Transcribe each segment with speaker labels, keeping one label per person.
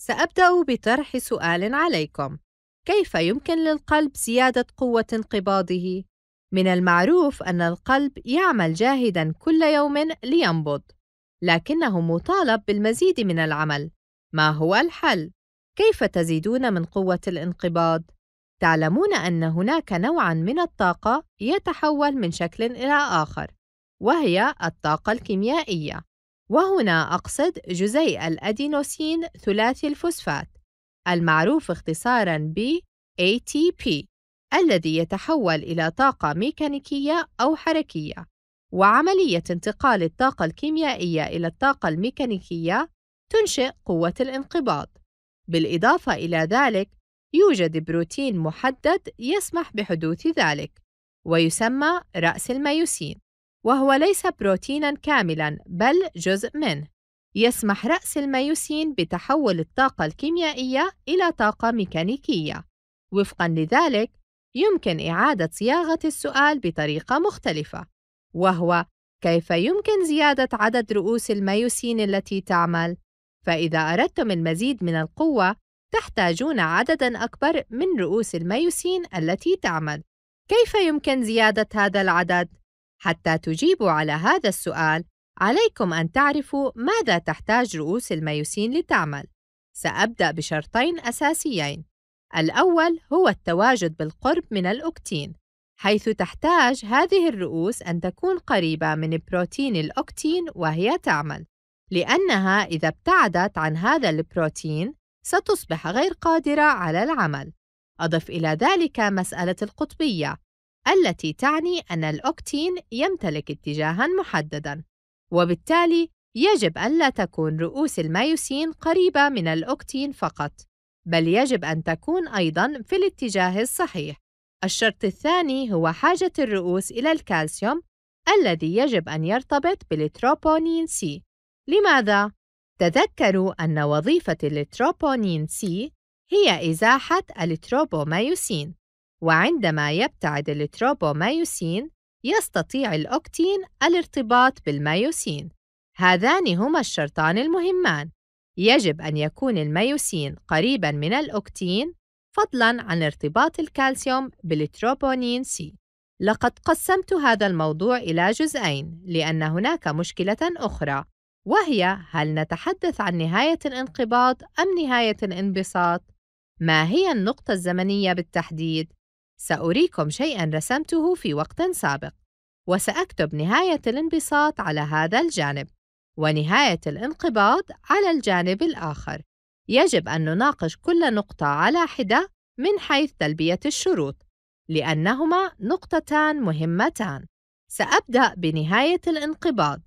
Speaker 1: سأبدأ بطرح سؤال عليكم كيف يمكن للقلب زيادة قوة انقباضه؟ من المعروف أن القلب يعمل جاهدًا كل يوم لينبض، لكنه مطالب بالمزيد من العمل. ما هو الحل؟ كيف تزيدون من قوة الانقباض؟ تعلمون أن هناك نوعًا من الطاقة يتحول من شكل إلى آخر، وهي الطاقة الكيميائية. وهنا أقصد جزيء الأدينوسين ثلاثي الفوسفات المعروف اختصارًا ب ATP الذي يتحول إلى طاقة ميكانيكية أو حركية، وعملية انتقال الطاقة الكيميائية إلى الطاقة الميكانيكية تنشئ قوة الانقباض. بالإضافة إلى ذلك، يوجد بروتين محدد يسمح بحدوث ذلك، ويسمى رأس الميوسين. وهو ليس بروتينا كاملا بل جزء منه يسمح رأس الميوسين بتحول الطاقة الكيميائية إلى طاقة ميكانيكية وفقا لذلك يمكن إعادة صياغة السؤال بطريقة مختلفة وهو كيف يمكن زيادة عدد رؤوس الميوسين التي تعمل؟ فإذا أردتم المزيد من القوة تحتاجون عددًا أكبر من رؤوس الميوسين التي تعمل. كيف يمكن زيادة هذا العدد؟ حتى تجيبوا على هذا السؤال عليكم أن تعرفوا ماذا تحتاج رؤوس الميوسين لتعمل سأبدأ بشرطين أساسيين الأول هو التواجد بالقرب من الاكتين حيث تحتاج هذه الرؤوس أن تكون قريبة من بروتين الاكتين وهي تعمل لأنها إذا ابتعدت عن هذا البروتين ستصبح غير قادرة على العمل أضف إلى ذلك مسألة القطبية التي تعني أن الأوكتين يمتلك اتجاهًا محددًا، وبالتالي يجب ألا تكون رؤوس المايوسين قريبة من الأوكتين فقط، بل يجب أن تكون أيضًا في الاتجاه الصحيح. الشرط الثاني هو حاجة الرؤوس إلى الكالسيوم الذي يجب أن يرتبط بالتروبونين سي. لماذا؟ تذكروا أن وظيفة التروبونين سي هي إزاحة التروبومايوسين وعندما يبتعد التروبومايوسين يستطيع الأكتين الارتباط بالمايوسين هذان هما الشرطان المهمان يجب أن يكون المايوسين قريباً من الأكتين فضلاً عن ارتباط الكالسيوم بالتروبونين سي لقد قسمت هذا الموضوع إلى جزئين لأن هناك مشكلة أخرى وهي هل نتحدث عن نهاية الانقباض أم نهاية الانبساط؟ ما هي النقطة الزمنية بالتحديد؟ سأريكم شيئًا رسمته في وقت سابق، وسأكتب نهاية الانبساط على هذا الجانب، ونهاية الانقباض على الجانب الآخر. يجب أن نناقش كل نقطة على حدة من حيث تلبية الشروط، لأنهما نقطتان مهمتان. سأبدأ بنهاية الانقباض.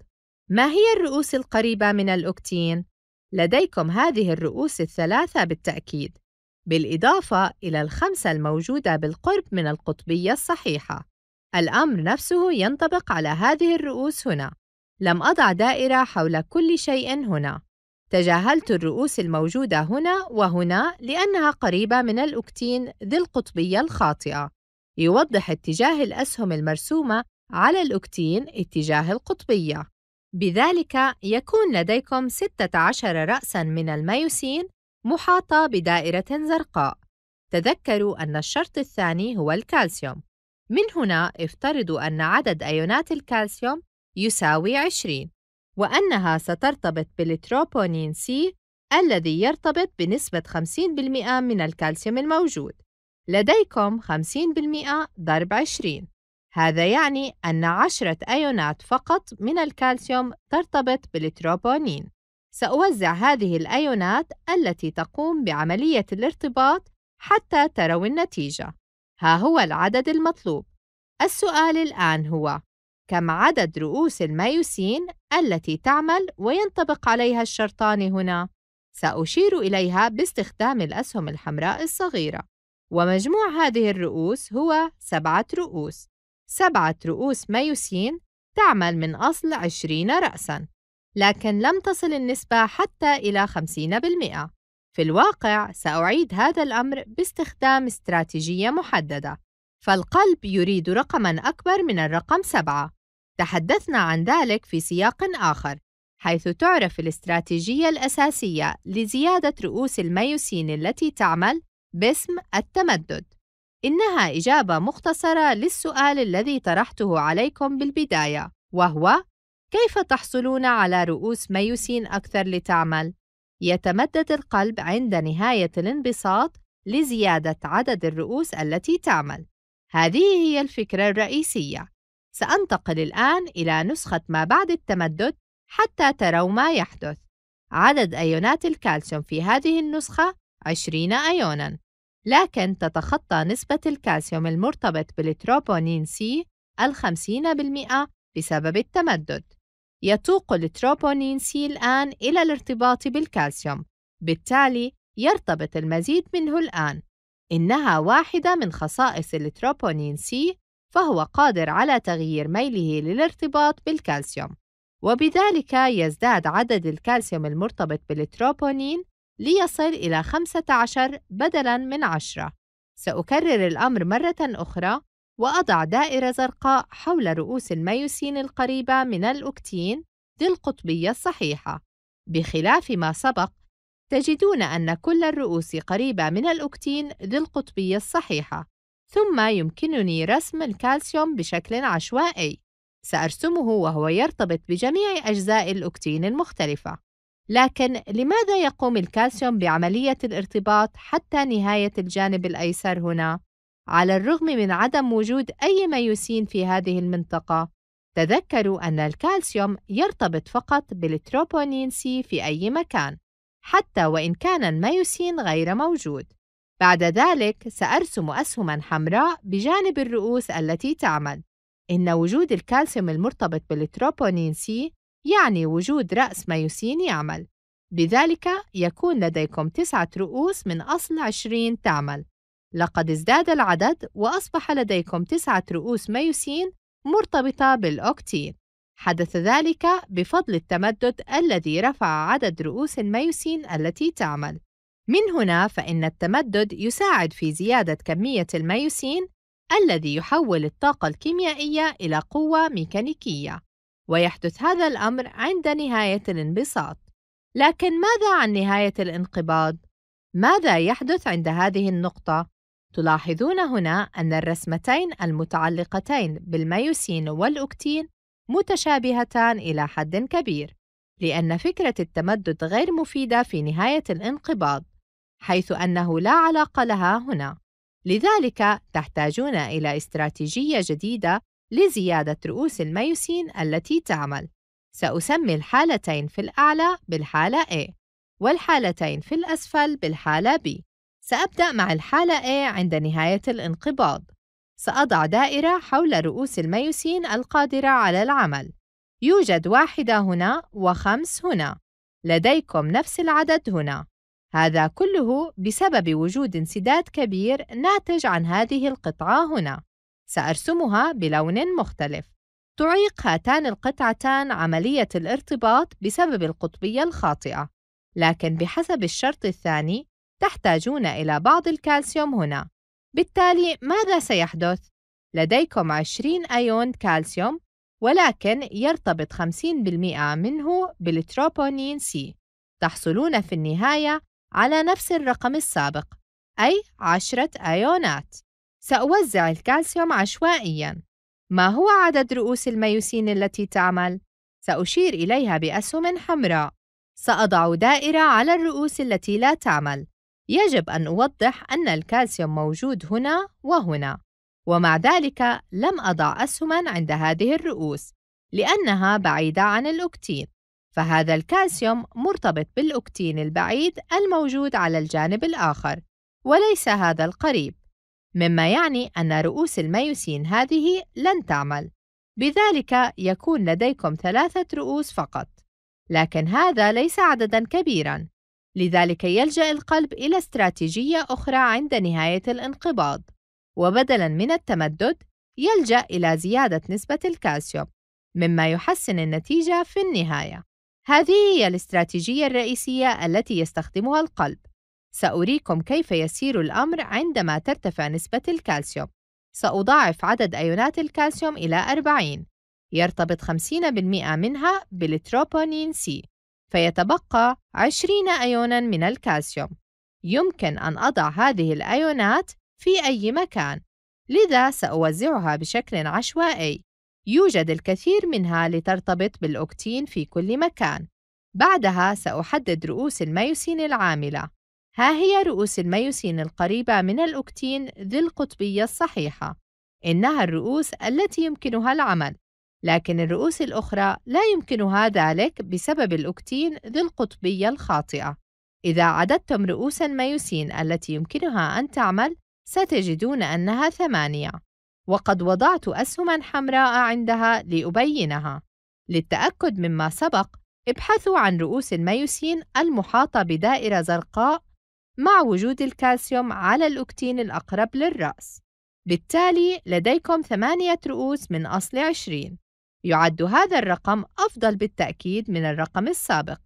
Speaker 1: ما هي الرؤوس القريبة من الأكتين؟ لديكم هذه الرؤوس الثلاثة بالتأكيد، بالإضافة إلى الخمسة الموجودة بالقرب من القطبية الصحيحة. الأمر نفسه ينطبق على هذه الرؤوس هنا. لم أضع دائرة حول كل شيء هنا. تجاهلت الرؤوس الموجودة هنا وهنا لأنها قريبة من الأكتين ذي القطبية الخاطئة. يوضح اتجاه الأسهم المرسومة على الأكتين اتجاه القطبية. بذلك يكون لديكم 16 رأسًا من الميوسين محاطة بدائرة زرقاء تذكروا أن الشرط الثاني هو الكالسيوم من هنا افترضوا أن عدد أيونات الكالسيوم يساوي 20 وأنها سترتبط بالتروبونين سي الذي يرتبط بنسبة 50% من الكالسيوم الموجود لديكم 50% ضرب 20 هذا يعني أن 10 أيونات فقط من الكالسيوم ترتبط بالتروبونين سأوزع هذه الأيونات التي تقوم بعملية الارتباط حتى تروا النتيجة. ها هو العدد المطلوب. السؤال الآن هو: كم عدد رؤوس المايوسين التي تعمل وينطبق عليها الشرطان هنا؟ سأشير إليها باستخدام الأسهم الحمراء الصغيرة. ومجموع هذه الرؤوس هو سبعة رؤوس. سبعة رؤوس مايوسين تعمل من أصل عشرين رأساً. لكن لم تصل النسبة حتى إلى 50%. في الواقع سأعيد هذا الأمر باستخدام استراتيجية محددة. فالقلب يريد رقمًا أكبر من الرقم 7. تحدثنا عن ذلك في سياق آخر، حيث تعرف الاستراتيجية الأساسية لزيادة رؤوس الميوسين التي تعمل باسم التمدد. إنها إجابة مختصرة للسؤال الذي طرحته عليكم بالبداية، وهو كيف تحصلون على رؤوس ميوسين أكثر لتعمل؟ يتمدد القلب عند نهاية الانبساط لزيادة عدد الرؤوس التي تعمل. هذه هي الفكرة الرئيسية. سأنتقل الآن إلى نسخة ما بعد التمدد حتى تروا ما يحدث. عدد أيونات الكالسيوم في هذه النسخة 20 أيوناً، لكن تتخطى نسبة الكالسيوم المرتبط بالتروبونين سي الخمسين بالمئة بسبب التمدد. يتوق التروبونين سي الآن إلى الارتباط بالكالسيوم بالتالي يرتبط المزيد منه الآن إنها واحدة من خصائص التروبونين سي فهو قادر على تغيير ميله للارتباط بالكالسيوم وبذلك يزداد عدد الكالسيوم المرتبط بالتروبونين ليصل إلى 15 بدلاً من 10 سأكرر الأمر مرة أخرى وأضع دائرة زرقاء حول رؤوس الميوسين القريبة من الأكتين ذي القطبية الصحيحة بخلاف ما سبق تجدون أن كل الرؤوس قريبة من الأكتين ذي القطبية الصحيحة ثم يمكنني رسم الكالسيوم بشكل عشوائي سأرسمه وهو يرتبط بجميع أجزاء الأكتين المختلفة لكن لماذا يقوم الكالسيوم بعملية الارتباط حتى نهاية الجانب الأيسر هنا؟ على الرغم من عدم وجود أي ميوسين في هذه المنطقة تذكروا أن الكالسيوم يرتبط فقط بالتروبونين سي في أي مكان حتى وإن كان الميوسين غير موجود بعد ذلك سأرسم أسهما حمراء بجانب الرؤوس التي تعمل إن وجود الكالسيوم المرتبط بالتروبونين سي يعني وجود رأس ميوسين يعمل بذلك يكون لديكم تسعة رؤوس من أصل عشرين تعمل لقد ازداد العدد وأصبح لديكم تسعة رؤوس ميوسين مرتبطة بالأوكتين حدث ذلك بفضل التمدد الذي رفع عدد رؤوس الميوسين التي تعمل من هنا فإن التمدد يساعد في زيادة كمية الميوسين الذي يحول الطاقة الكيميائية إلى قوة ميكانيكية ويحدث هذا الأمر عند نهاية الانبساط لكن ماذا عن نهاية الانقباض؟ ماذا يحدث عند هذه النقطة؟ تلاحظون هنا أن الرسمتين المتعلقتين بالميوسين والأكتين متشابهتان إلى حد كبير، لأن فكرة التمدد غير مفيدة في نهاية الانقباض، حيث أنه لا علاقة لها هنا، لذلك تحتاجون إلى استراتيجية جديدة لزيادة رؤوس الميوسين التي تعمل. سأسمي الحالتين في الأعلى بالحالة A، والحالتين في الأسفل بالحالة B. سأبدأ مع الحالة A عند نهاية الانقباض. سأضع دائرة حول رؤوس الميوسين القادرة على العمل. يوجد واحدة هنا وخمس هنا. لديكم نفس العدد هنا. هذا كله بسبب وجود انسداد كبير ناتج عن هذه القطعة هنا. سأرسمها بلون مختلف. تعيق هاتان القطعتان عملية الارتباط بسبب القطبية الخاطئة، لكن بحسب الشرط الثاني تحتاجون إلى بعض الكالسيوم هنا بالتالي ماذا سيحدث؟ لديكم 20 أيون كالسيوم ولكن يرتبط 50% منه بالتروبونين سي تحصلون في النهاية على نفس الرقم السابق أي 10 أيونات سأوزع الكالسيوم عشوائياً ما هو عدد رؤوس الميوسين التي تعمل؟ سأشير إليها بأسهم حمراء سأضع دائرة على الرؤوس التي لا تعمل يجب أن أوضح أن الكالسيوم موجود هنا وهنا، ومع ذلك لم أضع أسهمًا عند هذه الرؤوس لأنها بعيدة عن الأكتين، فهذا الكالسيوم مرتبط بالأكتين البعيد الموجود على الجانب الآخر، وليس هذا القريب، مما يعني أن رؤوس الميوسين هذه لن تعمل، بذلك يكون لديكم ثلاثة رؤوس فقط، لكن هذا ليس عددًا كبيرًا، لذلك يلجأ القلب إلى استراتيجية أخرى عند نهاية الانقباض، وبدلاً من التمدد، يلجأ إلى زيادة نسبة الكالسيوم، مما يحسن النتيجة في النهاية. هذه هي الاستراتيجية الرئيسية التي يستخدمها القلب. سأريكم كيف يسير الأمر عندما ترتفع نسبة الكالسيوم. سأضاعف عدد أيونات الكالسيوم إلى 40 يرتبط 50% منها بالتروبونين سي فيتبقى 20 أيوناً من الكالسيوم يمكن أن أضع هذه الأيونات في أي مكان لذا سأوزعها بشكل عشوائي يوجد الكثير منها لترتبط بالأكتين في كل مكان بعدها سأحدد رؤوس الميوسين العاملة ها هي رؤوس الميوسين القريبة من الأكتين ذي القطبية الصحيحة إنها الرؤوس التي يمكنها العمل لكن الرؤوس الأخرى لا يمكنها ذلك بسبب الأكتين ذي القطبية الخاطئة. إذا عددتم رؤوس الميوسين التي يمكنها أن تعمل، ستجدون أنها ثمانية. وقد وضعت أسهمًا حمراء عندها لأبينها. للتأكد مما سبق، ابحثوا عن رؤوس الميوسين المحاطة بدائرة زرقاء مع وجود الكالسيوم على الأكتين الأقرب للرأس. بالتالي لديكم ثمانية رؤوس من أصل عشرين يعد هذا الرقم أفضل بالتأكيد من الرقم السابق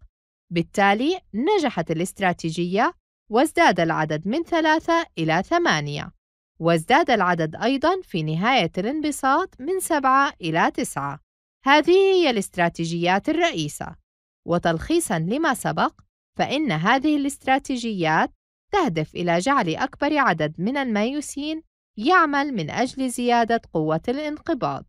Speaker 1: بالتالي نجحت الاستراتيجية وازداد العدد من ثلاثة إلى ثمانية وازداد العدد أيضاً في نهاية الانبساط من سبعة إلى تسعة هذه هي الاستراتيجيات الرئيسة وتلخيصاً لما سبق فإن هذه الاستراتيجيات تهدف إلى جعل أكبر عدد من المايوسين يعمل من أجل زيادة قوة الانقباض